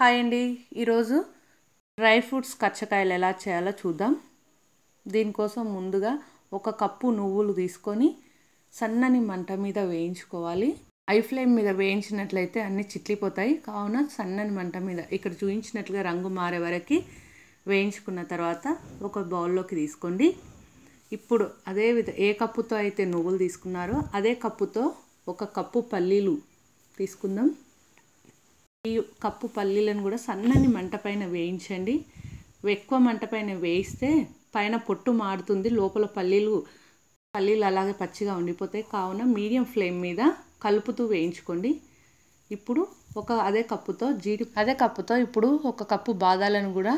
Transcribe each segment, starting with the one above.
hi అండి ఈరోజు dry fruits కచ్చకాయలు ఎలా చేయాలో చూద్దాం దీనికోసం ముందుగా ఒక కప్పు నువ్వులు తీసుకొని సన్నని మంట మీద వేయించుకోవాలి ఐ ఫ్లేమ్ మీద వేయించినట్లయితే అన్నీ చిట్లిపోతాయి కావున సన్నని మంట మీద ఇక్కడ చూయించినట్లుగా రంగు మారే వరకు వేయించుకున్న తర్వాత ఒక బౌల్లోకి తీసుకోండి ఇప్పుడు అదే విధ ఏ కప్పుతో అయితే నువ్వులు తీసుకున్నారో అదే కప్పుతో ఒక కప్పు పల్లీలు తీసుకుందాం ఈ కప్పు పల్లీలను కూడా సన్నని మంట పైన వేయించండి ఎక్కువ మంట పైన వేయిస్తే పైన పొట్టు మారుతుంది లోపల పల్లీలు పల్లీలు అలాగే పచ్చిగా ఉండిపోతాయి కావున మీడియం ఫ్లేమ్ మీద కలుపుతూ వేయించుకోండి ఇప్పుడు ఒక అదే కప్పుతో జీడి అదే కప్పుతో ఇప్పుడు ఒక కప్పు బాదాలను కూడా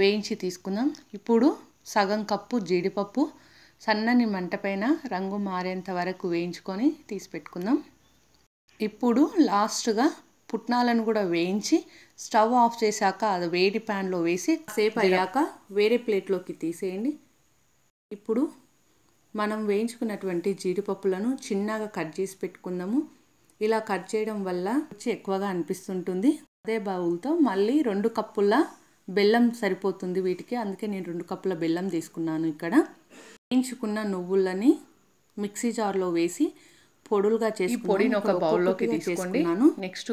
వేయించి తీసుకుందాం ఇప్పుడు సగం కప్పు జీడిపప్పు సన్నని మంట పైన రంగు మారేంత వరకు వేయించుకొని తీసి పెట్టుకుందాం ఇప్పుడు లాస్ట్గా పుట్నాలను కూడా వేయించి స్టవ్ ఆఫ్ చేశాక అది వేడి ప్యాన్లో వేసి సేపు అయ్యాక వేరే ప్లేట్లోకి తీసేయండి ఇప్పుడు మనం వేయించుకున్నటువంటి జీడిపప్పులను చిన్నగా కట్ చేసి పెట్టుకుందాము ఇలా కట్ చేయడం వల్ల రుచి ఎక్కువగా అనిపిస్తుంటుంది అదే బౌల్తో మళ్ళీ రెండు కప్పుల బెల్లం సరిపోతుంది వీటికి అందుకే నేను రెండు కప్పుల బెల్లం తీసుకున్నాను ఇక్కడ వేయించుకున్న నువ్వులని మిక్సీ జార్లో వేసి పొడులుగా చేసి పొడిని ఒక బౌల్లోకి తీసుకోండి నెక్స్ట్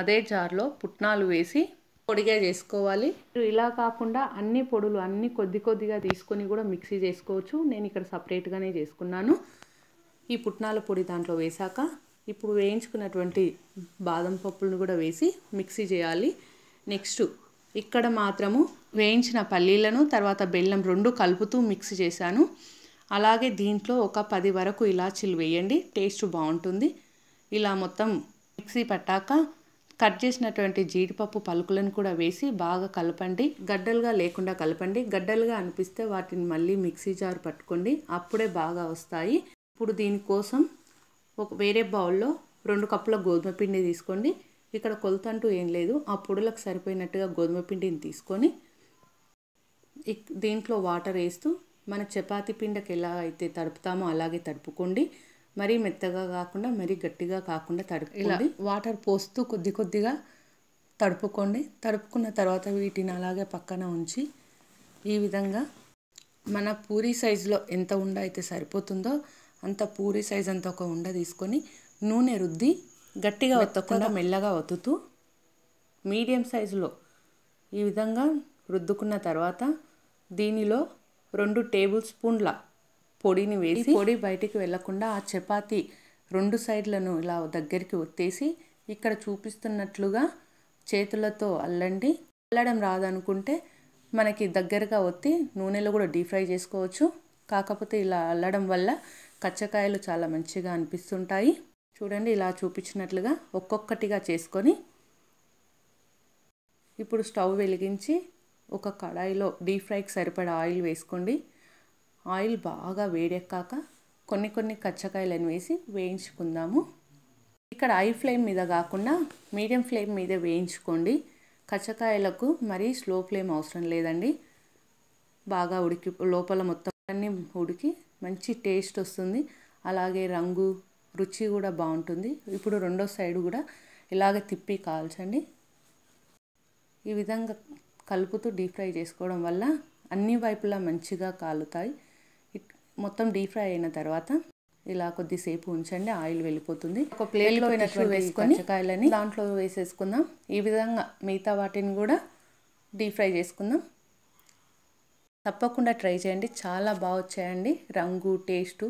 అదే జార్లో పుట్నాలు వేసి పొడిగా చేసుకోవాలి ఇలా కాకుండా అన్ని పొడులు అన్ని కొద్ది కొద్దిగా తీసుకొని కూడా మిక్సీ చేసుకోవచ్చు నేను ఇక్కడ సపరేట్గానే చేసుకున్నాను ఈ పుట్నాల పొడి దాంట్లో వేశాక ఇప్పుడు వేయించుకున్నటువంటి బాదం పప్పులను కూడా వేసి మిక్సీ చేయాలి నెక్స్ట్ ఇక్కడ మాత్రము వేయించిన పల్లీలను తర్వాత బెల్లం రెండు కలుపుతూ మిక్స్ చేశాను అలాగే దీంట్లో ఒక పది వరకు ఇలాచీలు వేయండి టేస్ట్ బాగుంటుంది ఇలా మొత్తం మిక్సీ పట్టాక కట్ చేసినటువంటి జీడిపప్పు పలుకులను కూడా వేసి బాగా కలపండి గడ్డలుగా లేకుండా కలపండి గడ్డలుగా అనిపిస్తే వాటిని మళ్ళీ మిక్సీ జార్ పట్టుకోండి అప్పుడే బాగా వస్తాయి ఇప్పుడు దీనికోసం ఒక వేరే బౌల్లో రెండు కప్పుల గోధుమ పిండి తీసుకోండి ఇక్కడ కొలత అంటూ ఏం లేదు ఆ పొడులకు సరిపోయినట్టుగా గోధుమ పిండిని తీసుకొని దీంట్లో వాటర్ వేస్తూ మన చపాతి పిండకి ఎలా అయితే తడుపుతామో అలాగే తడుపుకోండి మరీ మెత్తగా కాకుండా మరీ గట్టిగా కాకుండా తడుపు ఇలా వాటర్ పోస్తూ కొద్ది కొద్దిగా తడుపుకోండి తడుపుకున్న తర్వాత వీటిని అలాగే పక్కన ఉంచి ఈ విధంగా మన పూరీ సైజులో ఎంత ఉండ అయితే సరిపోతుందో అంత పూరీ సైజ్ అంత ఒక ఉండ తీసుకొని నూనె రుద్ది గట్టిగా ఒత్తకుండా మెల్లగా ఒత్తుతూ మీడియం సైజులో ఈ విధంగా రుద్దుకున్న తర్వాత దీనిలో రెండు టేబుల్ స్పూన్ల పొడిని వేసి పొడి బయటికి వెళ్లకుండా ఆ చపాతి రెండు సైడ్లను ఇలా దగ్గరికి ఒత్తేసి ఇక్కడ చూపిస్తున్నట్లుగా చేతులతో అల్లండి అల్లడం రాదనుకుంటే మనకి దగ్గరగా ఒత్తి నూనెలో కూడా డీప్ ఫ్రై చేసుకోవచ్చు కాకపోతే ఇలా అల్లడం వల్ల కచ్చకాయలు చాలా మంచిగా అనిపిస్తుంటాయి చూడండి ఇలా చూపించినట్లుగా ఒక్కొక్కటిగా చేసుకొని ఇప్పుడు స్టవ్ వెలిగించి ఒక కడాయిలో డీప్ ఫ్రైకి సరిపడా ఆయిల్ వేసుకోండి ఆయిల్ బాగా వేడెక్కాక కొన్ని కొన్ని కచ్చకాయలను వేసి వేయించుకుందాము ఇక్కడ హై ఫ్లేమ్ మీద కాకుండా మీడియం ఫ్లేమ్ మీద వేయించుకోండి కచ్చకాయలకు మరీ స్లో ఫ్లేమ్ అవసరం లేదండి బాగా ఉడికి లోపల మొత్తం అన్నీ ఉడికి మంచి టేస్ట్ వస్తుంది అలాగే రంగు రుచి కూడా బాగుంటుంది ఇప్పుడు రెండో సైడ్ కూడా ఇలాగ తిప్పి కాల్చండి ఈ విధంగా కలుపుతూ డీప్ ఫ్రై చేసుకోవడం వల్ల అన్ని వైపులా మంచిగా కాలుతాయి మొత్తం డీప్ ఫ్రై అయిన తర్వాత ఇలా కొద్దిసేపు ఉంచండి ఆయిల్ వెళ్ళిపోతుంది ఒక ప్లేట్లో వేసుకొని కాయలని దాంట్లో వేసేసుకుందాం ఈ విధంగా మిగతా వాటిని కూడా డీప్ ఫ్రై చేసుకుందాం తప్పకుండా ట్రై చేయండి చాలా బాగా వచ్చాయండి రంగు టేస్టు